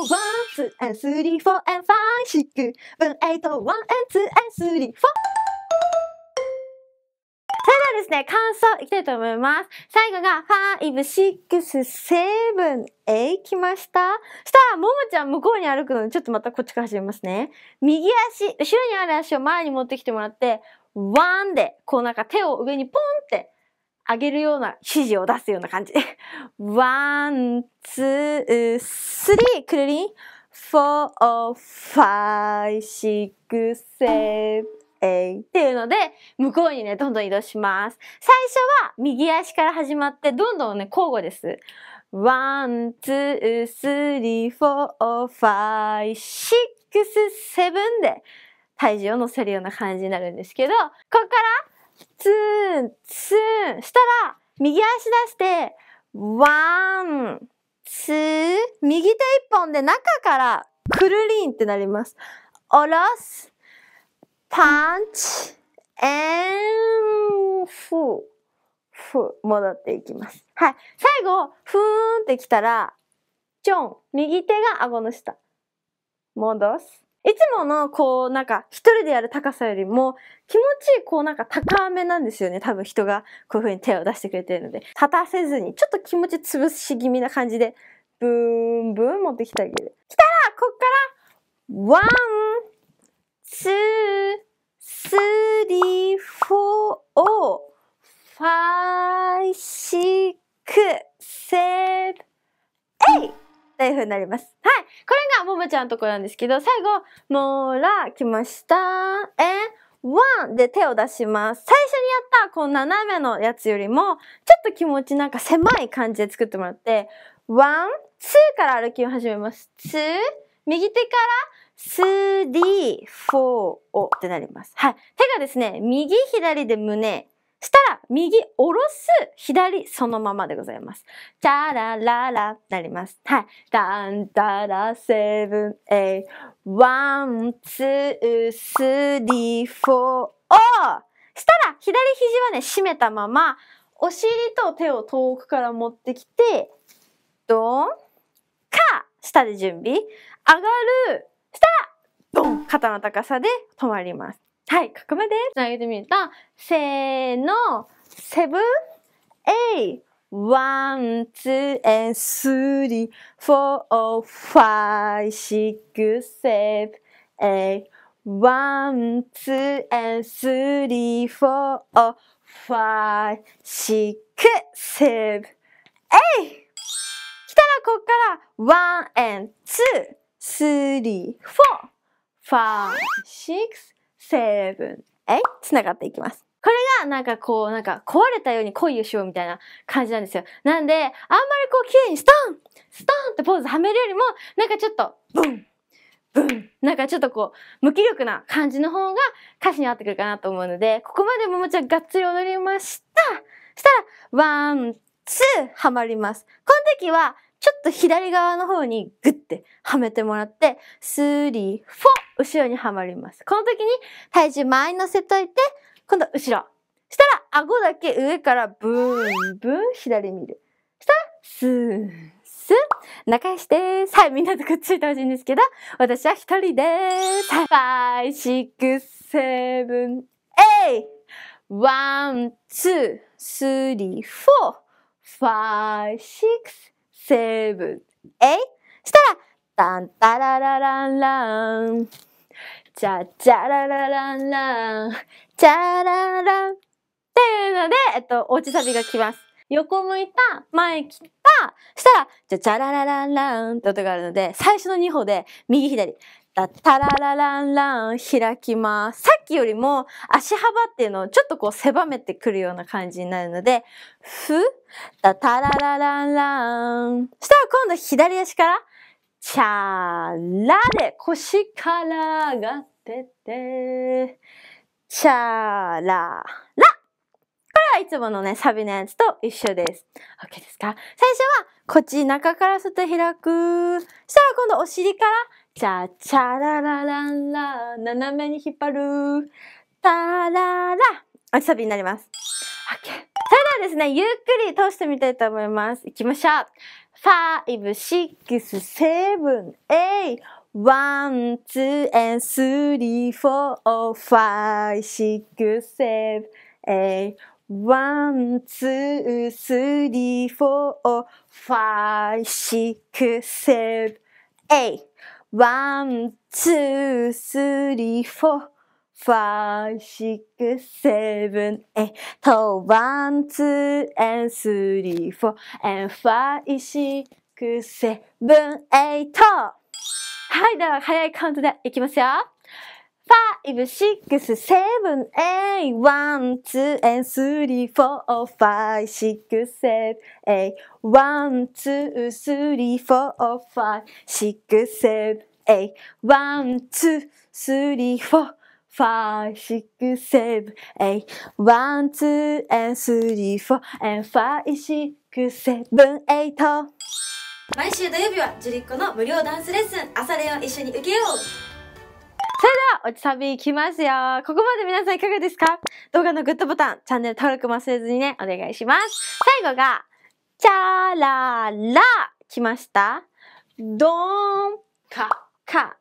ワン、ツー、ー、ー、スリフォ 1, 2, and 3, 4, and 5, 6, 7, ン、1, and スリー、フォー。それではですね、感想いきたいと思います。最後が5、6、7、8来ました。したら、ももちゃん向こうに歩くので、ちょっとまたこっちから始めますね。右足、後ろにある足を前に持ってきてもらって、ワンで、こうなんか手を上にポンって上げるような指示を出すような感じ。ワン、ツー、スリー、クルリン。フォー、ファイ、シック、セブ、えイ。っていうので、向こうにね、どんどん移動します。最初は右足から始まって、どんどんね、交互です。ワン、ツー、スリー、フォー、ファイ、シックス、セブンで体重を乗せるような感じになるんですけど、ここからツン、ツン、したら、右足出して、ワン、ツー、右手一本で中からくるりんってなります。おろす、パンチ、エン、フー、フー、戻っていきます。はい。最後、ふーんってきたら、ちょん、右手が顎の下。戻す。いつもの、こう、なんか、一人でやる高さよりも、気持ちいい、こう、なんか、高めなんですよね。多分、人が、こういう風に手を出してくれてるので。立たせずに、ちょっと気持ち潰し気味な感じで、ブーン、ブーン持ってきてあげる。来たら、こっから、ワン、ツー、スリー、フォー、ファイ、シック、セーブエイという風になります。はい。これがももちゃんのとこなんですけど、最後、もら、来ました。えワンで手を出します。最初にやったこの斜めのやつよりも、ちょっと気持ちなんか狭い感じで作ってもらって、ワン、ツーから歩きを始めます。ツー、右手からスリー、フォー、おってなります。はい。手がですね、右左で胸、したら、右下ろす、左そのままでございます。チャラララなります。はい。ダンダラセブン、エイ、ワン、ツー、スリー、フォー、オーしたら、左肘はね、締めたまま、お尻と手を遠くから持ってきて、ドン、か、下で準備、上がる、したら、ドン、肩の高さで止まります。はい、ここまでつなげてみると、せーの、セブン、エイ、ワン、ツー、エン、スリー、フォー、ファイ、シック、セブン、エイ、ワン、ツー、エン、スリー、フォー、ファイ、シック、セブン、エイ来たらこっから、ワン、エン、ツー、スリー、フォー、ファイ、シック、セブン、え繋がっていきます。これがなんかこう、なんか壊れたように恋をしようみたいな感じなんですよ。なんで、あんまりこう綺麗にストンストンってポーズはめるよりも、なんかちょっと、ブンブンなんかちょっとこう、無気力な感じの方が歌詞に合ってくるかなと思うので、ここまでももちゃんがっつり踊りましたしたら、ワン、ツー、はまります。この時は、ちょっと左側の方にグッてはめてもらって、スリー、フォー後ろにはまります。この時に体重前に乗せといて、今度後ろ。したら、顎だけ上からブーン、ブーン、左見る。したら、スーン、スーン。仲良しです。はい、みんなとくっついてほしいんですけど、私は一人です。ファイ、シックス、セブン、エイワン、ツー、スリー、フォー、ファイ、シックス、セーブえエイしたら、タンタララランラン。チャチャララランラン。チャララン。っていうので、えっと、おちサビが来ます。横向いた、前切った、したら、じゃ、チャララランランって音があるので、最初の2歩で、右左、タタララランラン開きます。さっきよりも足幅っていうのをちょっとこう狭めてくるような感じになるので、ふ、タタララランラン。そしたら今度左足から、チャーラで腰から上がってて、チャーララ。これはいつものね、サビのやつと一緒です。OK ですか最初は、こっち中から外開く。そしたら今度お尻から、チャチャララランラ、斜めに引っ張る、タララ、落ちサビになります。OK。それではですね、ゆっくり通してみたいと思います。いきましょう。5、6、7、8、one, two, and three, four, five, six, seven, eight. One, two, three, four, five, six, seven, eight. ワン、ツー、スリー、フォー。ファイ、シック、セブン、エイト、ワン、ツー、エン、スリー、フォー、エン、ファイ、シック、セブン、エイト。はい、では、早いカウントでいきますよ。five, six, seven, eight, one, two, and three, four, five, six, seven, eight, one, two, three, four, five, six, seven, eight, one, two, three, four, five, six, seven, eight, one, two, and three, four, and five, six, seven, eight. 毎週土曜日はジュリッコの無料ダンスレッスン朝練を一緒に受けようそれでは、おちさびいきますよ。ここまで皆さんいかがですか動画のグッドボタン、チャンネル登録も忘れずにね、お願いします。最後が、チャララ来ましたドーンカカ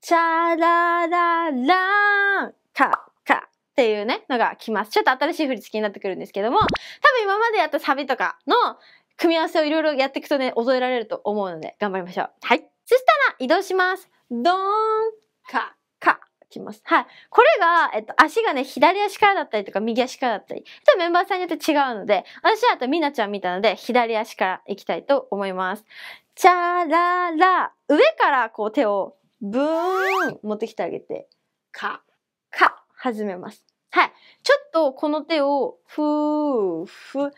チャララランカカっていうね、のが来ます。ちょっと新しい振り付けになってくるんですけども、多分今までやったサビとかの組み合わせをいろいろやっていくとね、覚えられると思うので、頑張りましょう。はい。そしたら移動します。ドーンカきます。はい。これが、えっと、足がね、左足からだったりとか、右足からだったり、メンバーさんによって違うので、私はあとみなちゃん見たので、左足から行きたいと思います。チャララ。上からこう手をブーン持ってきてあげて、か、か、始めます。はい。ちょっとこの手を、ふー、ふ、前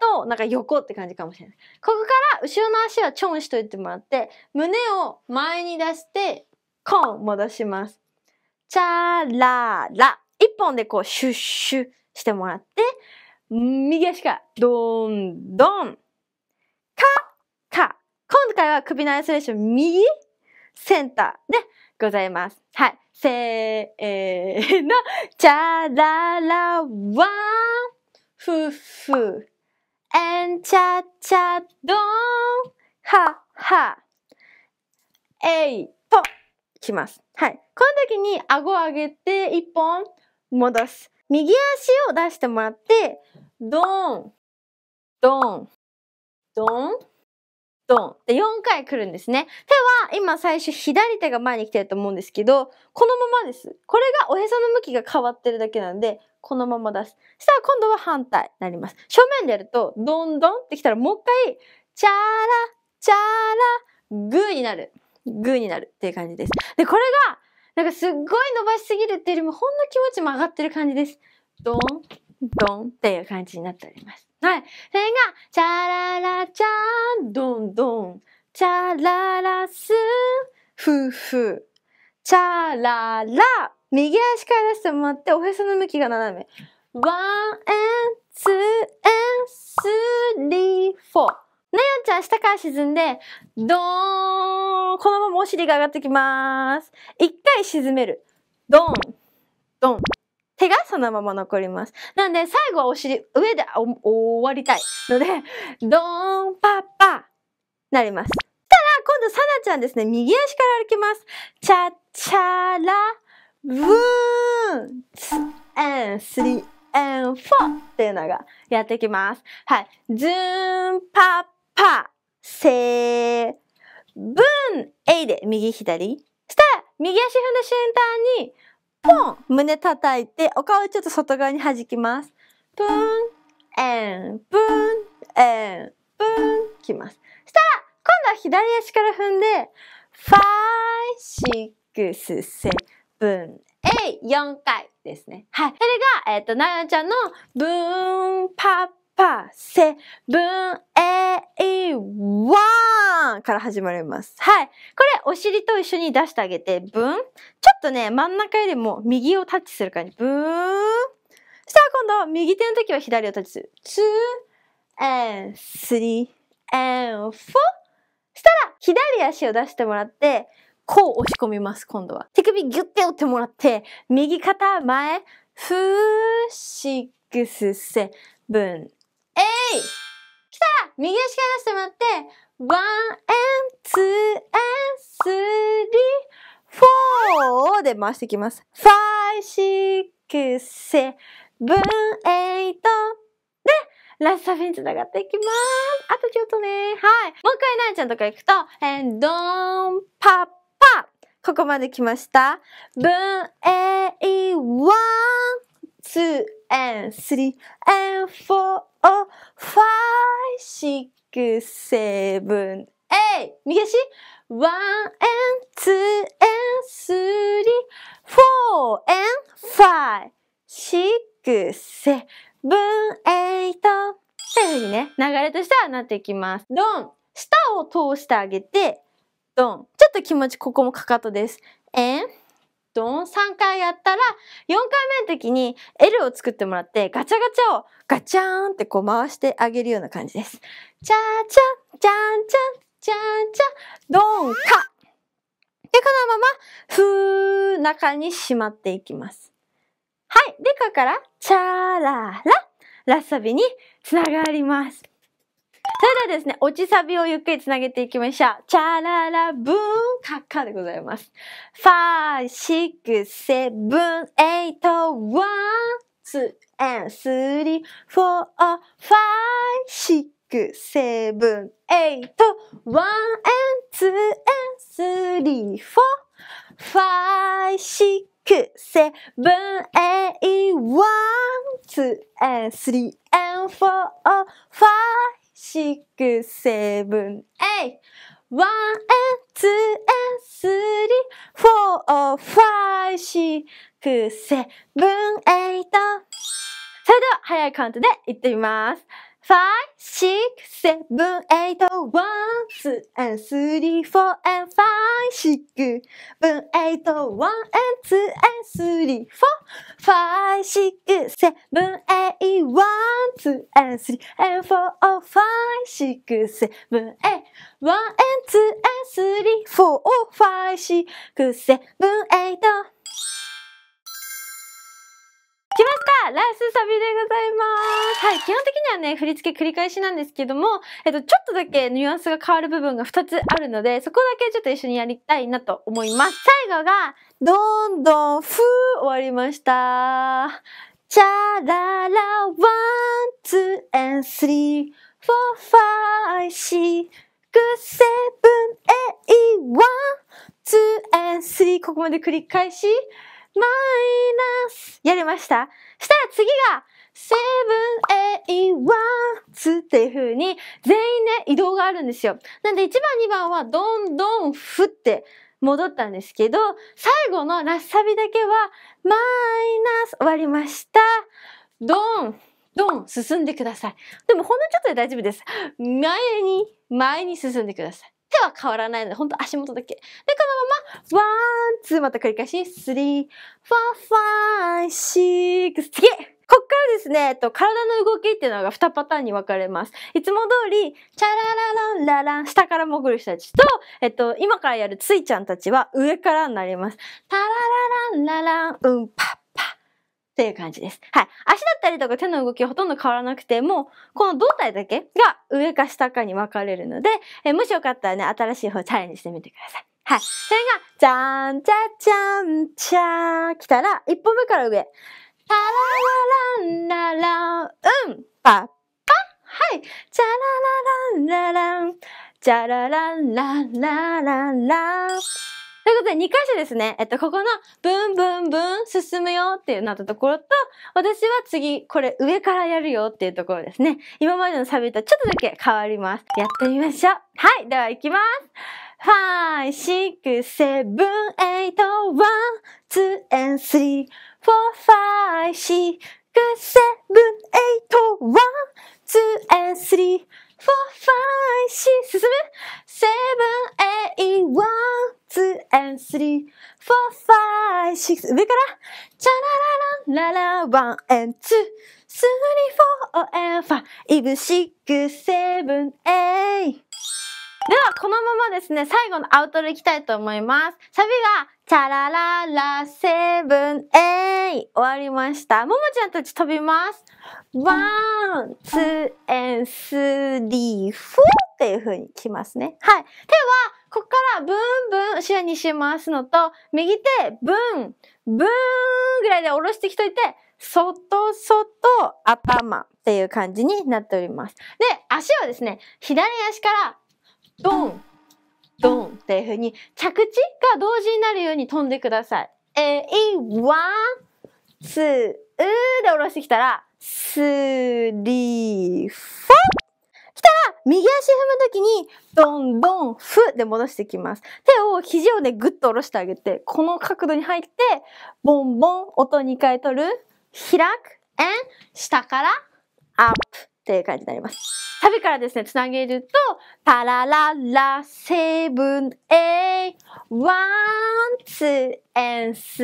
となんか横って感じかもしれない。ここから後ろの足はチョンしといてもらって、胸を前に出して、コン戻します。チャララ。一本でこう、シュッシュしてもらって、右足が、どんどん。か、か。今回は首のアイソレーション、右、センターでございます。はい。せーの、チャララワン、フフ、エンチャチャドン、は、は、えい、と。きます。はい。この時に顎を上げて一本戻す。右足を出してもらって、ドン、ドン、ドン、ドンで、4回来るんですね。手は今最初左手が前に来てると思うんですけど、このままです。これがおへその向きが変わってるだけなんで、このまま出す。したら今度は反対になります。正面でやると、ドンドンってきたらもう一回、チャーラ、チャーラ、グーになる。グーになるっていう感じです。で、これが、なんかすっごい伸ばしすぎるっていうよりも、ほんの気持ちも上がってる感じです。ドン、ドンっていう感じになっております。はい。それが、チャララチャン、ドンドン、チャララス、フーフー。チャララ、右足から出してもらって、おへその向きが斜め。ワン、エン、ツー、エン、スリー、フォー。なよんちゃん下から沈んで、ドーンこのままお尻が上がってきます。一回沈める。ドンドン手がそのまま残ります。なんで、最後はお尻、上で終わりたい。ので、ドーンパッパなります。たら、今度、さなちゃんですね、右足から歩きます。チャチャラ、ブーン、ツ、エン、スリー、エン、フォーっていうのがやってきます。はい。ズーン、パッパパ、セ、ブン、エイで右左。したら、右足踏んだ瞬間に、ポン胸叩いて、お顔ちょっと外側に弾きます。ブン、エン、ブン、エン、ブン、きます。したら、今度は左足から踏んで、ファイ、シックス、セ、ブン、エイ、4回ですね。はい。それが、えっ、ー、と、なよちゃんの、ブーン、パッ、パセブンエイワンから始まります。はい。これ、お尻と一緒に出してあげて、ブン。ちょっとね、真ん中よりも右をタッチする感じ。ブーン。そしたら今度、右手の時は左をタッチする。ツー、エン、スリー、エン、フォー。そしたら、左足を出してもらって、こう押し込みます、今度は。手首ギュッて打ってもらって、右肩前、フー、シックス、セ、ブン、イ来た右足から出してもらって、ワン、エン、ツー、エン、スリー、フォーで回していきます。ファイ、シックス、セブン、エイト。で、ラスサビに繋がっていきます。あとちょっとね。はい。もう一回、なイちゃんとか行くと、えドン、パッパ。ここまで来ました。ブン、エイ、ワン、ツー、エン、スリー、エン、フォー、four, five, six, seven, eight. 右足 one and two and three, four and five, six, seven, eight. というふうにね、流れとしてはなっていきます。ドン舌を通してあげて、ドンちょっと気持ちここもかかとです。and どン3回やったら、4回目の時に L を作ってもらって、ガチャガチャをガチャーンってこう回してあげるような感じです。チャーチャ、チャーチャン、チャーチャ、ドンカ。で、このまま、ふー、中にしまっていきます。はい。で、ここから、チャーラーラ、ラッサビにつながります。ただですね、落ちサビをゆっくりつなげていきましょう。チャララブーンカッカーでございます。ファー、シック、セブン、エイト、ワン、ツー、エン、スリー、フォー、ファー、シック、セブン、エイト、ワン、エン、ツー、エン、スリー、フォー、ファー、シック、く、せ、ぶん、え、い、わん、つ、え、すり、え、ん、ふぉ、ふぉ、シクセブンエイワンエツエスリフォーファイシクセブンエイトそれでは早いカウントでいってみます。five, six, seven, eight, one, two, and three, four, and five, six, seven, eight, one, and two, and three, four, five, six, seven, eight, one, two, and three, and four, five, six, seven, eight, one, and two, and three, four, five, six, seven, eight, ライスサビでございますはい、基本的にはね、振り付け繰り返しなんですけども、えっと、ちょっとだけニュアンスが変わる部分が2つあるので、そこだけちょっと一緒にやりたいなと思います。最後が、どんどん、ふー終わりました。チャララ、ワン、ツー、エン、スリー、フォー、ファイ、シー、グ、セブン、エイ、ワン、ツー、エン、スリー、ここまで繰り返し、マイナス。やりましたしたら次が、セブン、エイ、ワン、ツっていう風に全員ね、移動があるんですよ。なんで1番2番はどんどん振って戻ったんですけど、最後のラッサビだけはマイナス終わりました。ドン、ドン、進んでください。でもほんのちょっとで大丈夫です。前に、前に進んでください。は変わらないので、本当足元だけ。で、このまま、ワン、ツー、また繰り返し、スリー、ファー、ファイ、シークス、次こっからですね、えっと、体の動きっていうのが2パターンに分かれます。いつも通り、チャララランララン、下から潜る人たちと、えっと、今からやるついちゃんたちは上からになります。タララランララン、うんぱっっていう感じです。はい。足だったりとか手の動きはほとんど変わらなくて、もう、この胴体だけが上か下かに分かれるので、えー、もしよかったらね、新しい方チャレンジしてみてください。はい。それが、じゃんじゃじゃんちゃー来たら、一歩目から上。タララランララン、うんパパはい。チャララランララン、チャラランララララ。ということで、2箇所ですね。えっと、ここの、ブンブンブン進むよっていうなったところと、私は次、これ上からやるよっていうところですね。今までのサビとちょっとだけ変わります。やってみましょう。はい、では行きます。five, six, seven, eight, one, two, and three, four, five, six, seven, eight, one, two, and three, four, five, six, 進む seven, eight, one, 2 and 3, 4, 5, 6上からチャラララララ1 and 2 3, 4 and 5, 6, 7, 8では、このままですね、最後のアウトロいきたいと思います。サビが、チャラララセブンエイ終わりました。ももちゃんたち飛びます。ワン、ツー、エン、スリー、フォーっていう風に来ますね。はい。では、ここからブンブン、アにしますのと、右手、ブン、ブーンぐらいで下ろしてきといて、そとそと頭っていう感じになっております。で、足はですね、左足から、ドン、ドンっていう風に、着地が同時になるように飛んでください。えー、い、ワン、ツー、うーで下ろしてきたら、スリー、フォーしたら、右足踏むときに、どんどん、ふで戻していきます。手を肘をね、ぐっと下ろしてあげて、この角度に入って、ボンボン、音2回取る、開く、え下から、アップっていう感じになります。サビからですね、つなげると、タラララ、セブン、エイ、ワン、ツー、エン、ス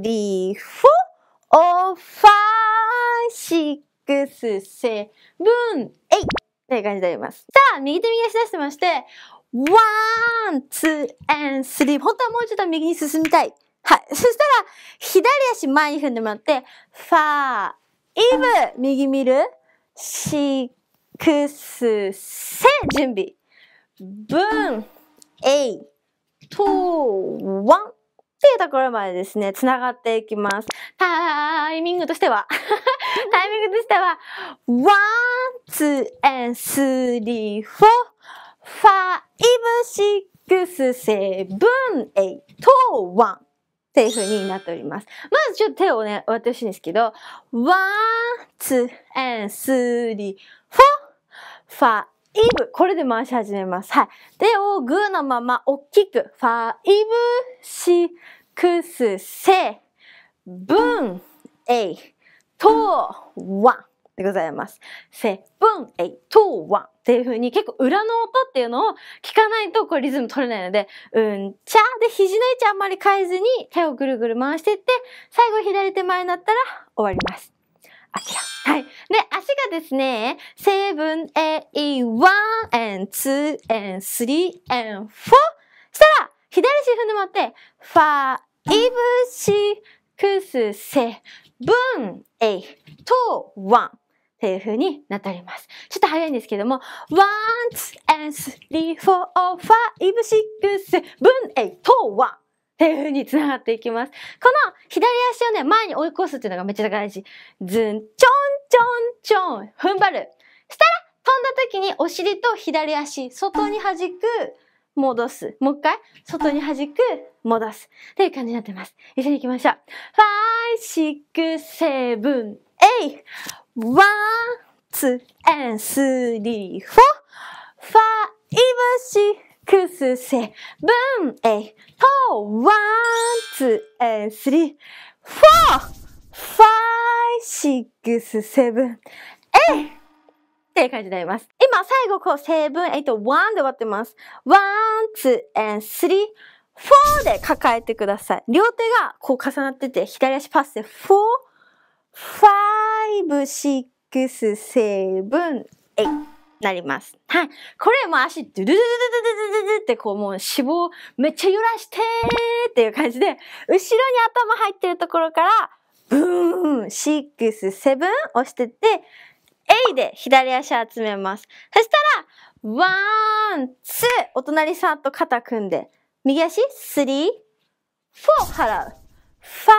リー、フォー、オー、ファイ、シックス、セブン、エイ。っていう感じであります。さあ、右手右足出してまして、ワン、ツー、エン、スリー。本当はもうちょっと右に進みたい。はい。そしたら、左足前に踏んでもらって、ファー、イブ、右見る、シックス、セ、準備。ブン、エイ、トー、ワン。っていうところまでですね、つながっていきます。タイミングとしては タイミングとしては、ワン、ツー、エン、スリー、フォー、ファイブ、シックス、セブン、エイト、ワン。っていう風になっております。まずちょっと手をね、割ってほしいんですけど、ワン、ツー、エン、スリー、フォー、ファイブ。これで回し始めます。はい。手をグーのまま大きく、ファイブ、シックス、セ分、え、と、ンでございます。セブン、エイト、ワンっていう風に結構裏の音っていうのを聞かないとこれリズム取れないので、うんちゃで肘の位置あんまり変えずに手をぐるぐる回していって、最後左手前になったら終わります。あちら。はい。で、足がですね、セブン、エイ、ワン、エン、ツー、エン、スリー、エン、フォーしたら、左足踏んでもらって、ファイブ、シー、くすせぶんえいとわんっていう風になっております。ちょっと早いんですけども、one, two, three, four, five, six, ぶんえいとわんっていう風に繋がっていきます。この左足をね、前に追い越すっていうのがめっちゃ大事。ずん、ちょんちょんちょん、踏ん張る。したら、飛んだ時にお尻と左足、外に弾く、戻す。もう一回、外に弾く、戻す。っていう感じになってます。一緒に行きましょう。five, six, seven, eight, one, two, and three, four, five, six, seven, eight, four, one, two, and three, four, five, six, seven, eight, っていう感じになります。今、最後、こう、成分、えっと、ンで終わってます。ワン、ツー、スリー、フォーで抱えてください。両手がこう重なってて、左足パスでフフォー、ァイブ、シック4、5、6、エイ。なります。はい。これも足、ドゥドドドゥゥゥドゥドゥドゥドゥってこうもう脂肪めっちゃ揺らしてーっていう感じで、後ろに頭入ってるところから、ブーンシックス、セブン押してって、A で左足集めます。そしたら、ワン、ツー、お隣さんと肩組んで、右足、スリー、フォー、払う。フ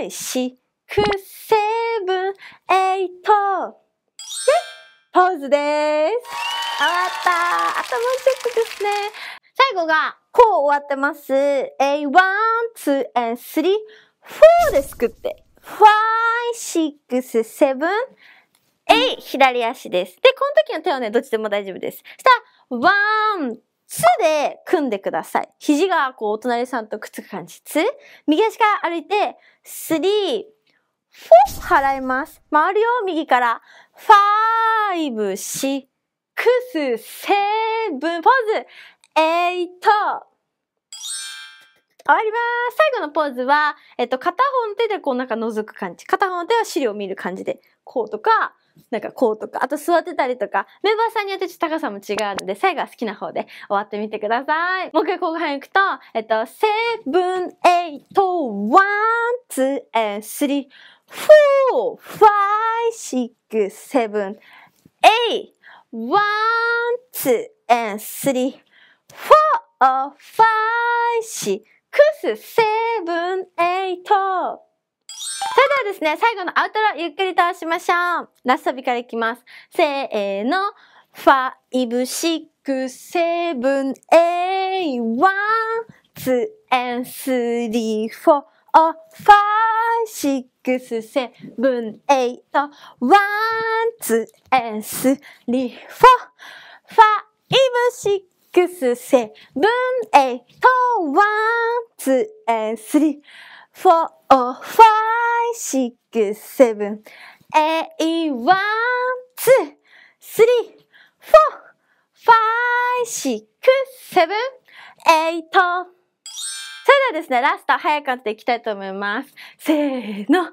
ァイ、シ、ク、セブン、エイト、ポーズです。終わった。あともうちょっとですね。最後が、こう終わってます。A1、スリー、フォーで作って。ファイ、シック、セブン、えい、左足です。で、この時の手はね、どっちでも大丈夫です。そしたら、ワン、ツーで組んでください。肘がこう、お隣さんとくっつく感じ。ツー右足から歩いて、スリー、フォー払います。回るよ、右から。ファイブ、シックス、セーブン、ポーズ、エイト。終わります。最後のポーズは、えっと、片方の手でこうなんか覗く感じ。片方の手は資料を見る感じで、こうとか、なんかこうとか、あと座ってたりとか、メンバーさんによってちょっと高さも違うので、最後は好きな方で終わってみてください。もう一回後半行くと、えっと、セブン、エイト、ワン、ツー、エン、スリー、フォー、ファイ、シック、セブン、エイ、ワン、ツー、エン、スリー、フォー、ファイ、シック、セブン、エイト、それではですね、最後のアウトロゆっくりとしましょう。ラストビからいきます。せーの。ファイブシックスセブンエイワンツエンスリーフォーファイブシックスセブンエイトワンツエンスリーフォーファイブシックスセブンエイトワンツエンスリー four, five, six, seven, eight, one, two, three, four, five, six, seven, eight. それではですね、ラスト早く感じていきたいと思います。せーの。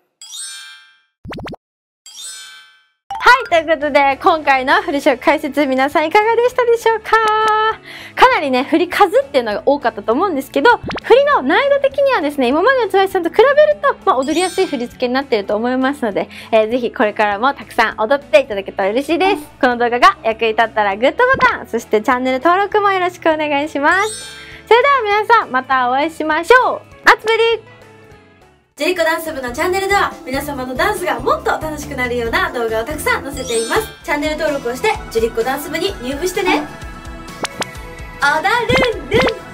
はい、ということで、今回の振り将解説、皆さんいかがでしたでしょうかかなりね、振り数っていうのが多かったと思うんですけど、振りの難易度的にはですね、今までのつばさんと比べると、まあ、踊りやすい振り付けになってると思いますので、えー、ぜひこれからもたくさん踊っていただけたら嬉しいです。この動画が役に立ったらグッドボタン、そしてチャンネル登録もよろしくお願いします。それでは皆さん、またお会いしましょうあつぶりジェイコダンス部のチャンネルでは皆様のダンスがもっと楽しくなるような動画をたくさん載せていますチャンネル登録をしてジュリッコダンス部に入部してね踊るるん